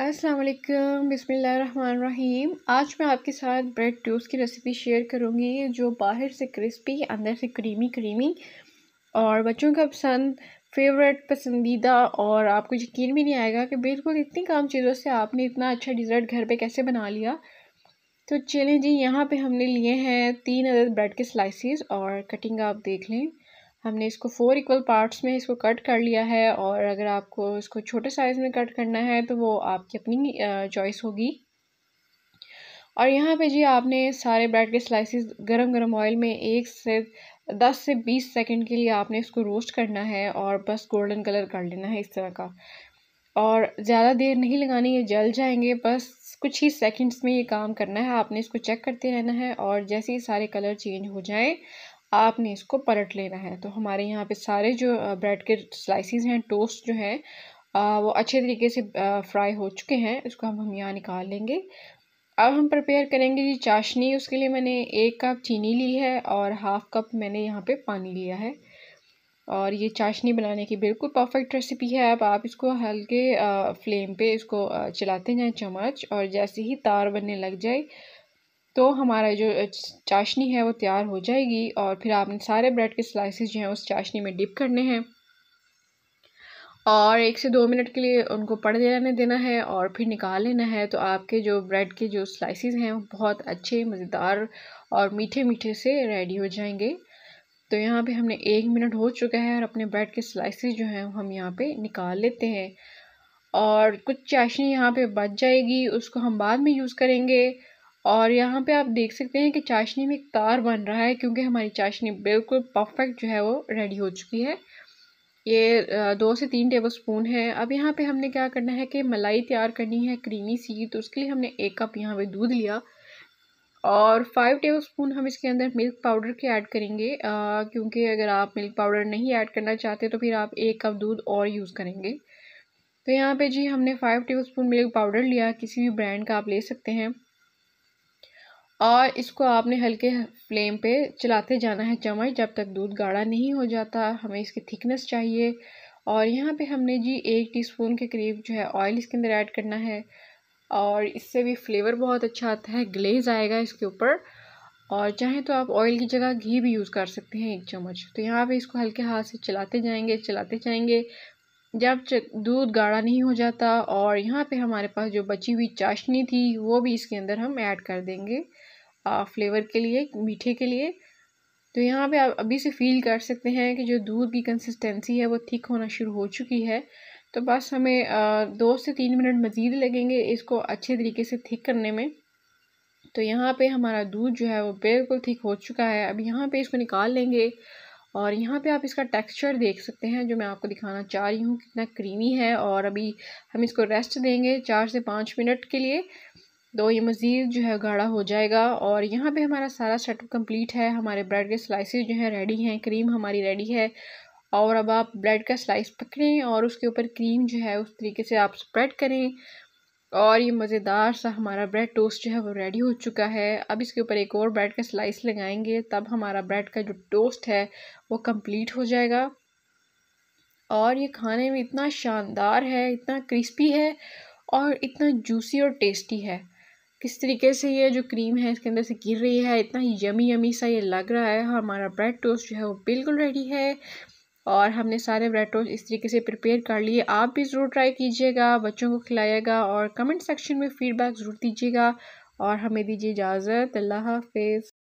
बसमिल बिसमीम आज मैं आपके साथ ब्रेड टोस्ट की रेसिपी शेयर करूँगी जो बाहर से क्रिस्पी अंदर से क्रीमी क्रीमी और बच्चों का पसंद फेवरेट पसंदीदा और आपको यकीन भी नहीं आएगा कि बिल्कुल इतनी काम चीज़ों से आपने इतना अच्छा डिज़र्ट घर पे कैसे बना लिया तो चलें जी यहाँ पे हमने लिए हैं तीन अदद ब्रेड के स्लाइसिस और कटिंग आप देख लें हमने इसको फोर इक्वल पार्ट्स में इसको कट कर लिया है और अगर आपको इसको छोटे साइज़ में कट करना है तो वो आपकी अपनी चॉइस होगी और यहाँ पे जी आपने सारे ब्रेड के स्लाइसेस गरम गरम ऑयल में एक से दस से बीस सेकंड के लिए आपने इसको रोस्ट करना है और बस गोल्डन कलर कर लेना है इस तरह का और ज़्यादा देर नहीं लगानी ये जल जाएंगे बस कुछ ही सेकंड्स में ये काम करना है आपने इसको चेक करते रहना है और जैसे ही सारे कलर चेंज हो जाएं आपने इसको पलट लेना है तो हमारे यहाँ पे सारे जो ब्रेड के स्लाइसेस हैं टोस्ट जो हैं वो अच्छे तरीके से फ्राई हो चुके हैं इसको हम हम यहाँ निकाल लेंगे अब हम प्रिपेयर करेंगे जी चाशनी उसके लिए मैंने एक कप चीनी ली है और हाफ़ कप मैंने यहाँ पे पानी लिया है और ये चाशनी बनाने की बिल्कुल परफेक्ट रेसिपी है अब आप इसको हल्के फ्लेम पे इसको चलाते जाएं चम्मच और जैसे ही तार बनने लग जाए तो हमारा जो चाशनी है वो तैयार हो जाएगी और फिर आपने सारे ब्रेड के स्लाइसेस जो हैं उस चाशनी में डिप करने हैं और एक से दो मिनट के लिए उनको पड़ जाने देना है और फिर निकाल लेना है तो आपके जो ब्रेड के जो स्लाइसेस हैं वो बहुत अच्छे मज़ेदार और मीठे मीठे से रेडी हो जाएंगे तो यहाँ पे हमने एक मिनट हो चुका है और अपने ब्रेड के स्लाइसेस जो हैं हम यहाँ पे निकाल लेते हैं और कुछ चाशनी यहाँ पे बच जाएगी उसको हम बाद में यूज़ करेंगे और यहाँ पे आप देख सकते हैं कि चाशनी में एक तार बन रहा है क्योंकि हमारी चाशनी बिल्कुल परफेक्ट जो है वो रेडी हो चुकी है ये दो से तीन टेबल स्पून है अब यहाँ पे हमने क्या करना है कि मलाई तैयार करनी है क्रीमी सी तो उसके लिए हमने एक कप यहाँ पे दूध लिया और फाइव टेबल स्पून हम इसके अंदर मिल्क पाउडर के ऐड करेंगे क्योंकि अगर आप मिल्क पाउडर नहीं ऐड करना चाहते तो फिर आप एक कप दूध और यूज़ करेंगे तो यहाँ पे जी हमने five tablespoon milk powder लिया किसी भी ब्रांड का आप ले सकते हैं और इसको आपने हल्के फ्लेम पे चलाते जाना है चम्मच जब तक दूध गाढ़ा नहीं हो जाता हमें इसकी थिकनेस चाहिए और यहाँ पे हमने जी एक टीस्पून के करीब जो है ऑयल इसके अंदर ऐड करना है और इससे भी फ्लेवर बहुत अच्छा आता है ग्लेज आएगा इसके ऊपर और चाहें तो आप ऑयल की जगह घी भी यूज़ कर सकते हैं एक चम्मच तो यहाँ पे इसको हल्के हाथ से चलाते जाएंगे चलाते जाएंगे जब दूध गाढ़ा नहीं हो जाता और यहाँ पे हमारे पास जो बची हुई चाशनी थी वो भी इसके अंदर हम ऐड कर देंगे फ्लेवर के लिए मीठे के लिए तो यहाँ पे आप अभी से फील कर सकते हैं कि जो दूध की कंसिस्टेंसी है वो थिक होना शुरू हो चुकी है तो बस हमें दो से तीन मिनट मज़ीद लगेंगे इसको अच्छे तरीके से थिक करने में तो यहाँ पर हमारा दूध जो है वो बिल्कुल थिक हो चुका है अब यहाँ पर इसको निकाल लेंगे और यहाँ पे आप इसका टेक्सचर देख सकते हैं जो मैं आपको दिखाना चाह रही हूँ कितना क्रीमी है और अभी हम इसको रेस्ट देंगे चार से पाँच मिनट के लिए तो ये मज़ीद जो है गाढ़ा हो जाएगा और यहाँ पे हमारा सारा सेटअप कंप्लीट है हमारे ब्रेड के स्लाइसेस जो हैं रेडी हैं क्रीम हमारी रेडी है और अब आप ब्रेड का स्लाइस पकड़ें और उसके ऊपर क्रीम जो है उस तरीके से आप स्प्रेड करें और ये मज़ेदार सा हमारा ब्रेड टोस्ट जो है वो रेडी हो चुका है अब इसके ऊपर एक और ब्रेड का स्लाइस लगाएंगे तब हमारा ब्रेड का जो टोस्ट है वो कंप्लीट हो जाएगा और ये खाने में इतना शानदार है इतना क्रिस्पी है और इतना जूसी और टेस्टी है किस तरीके से ये जो क्रीम है इसके अंदर से गिर रही है इतना यमी यमी सा ये लग रहा है हमारा ब्रेड टोस्ट जो है वो बिल्कुल रेडी है और हमने सारे ब्रेड टोस्ट इस तरीके से प्रिपेयर कर लिए आप भी ज़रूर ट्राई कीजिएगा बच्चों को खिलाएगा और कमेंट सेक्शन में फ़ीडबैक ज़रूर दीजिएगा और हमें दीजिए इजाज़त अल्लाह हाफिज़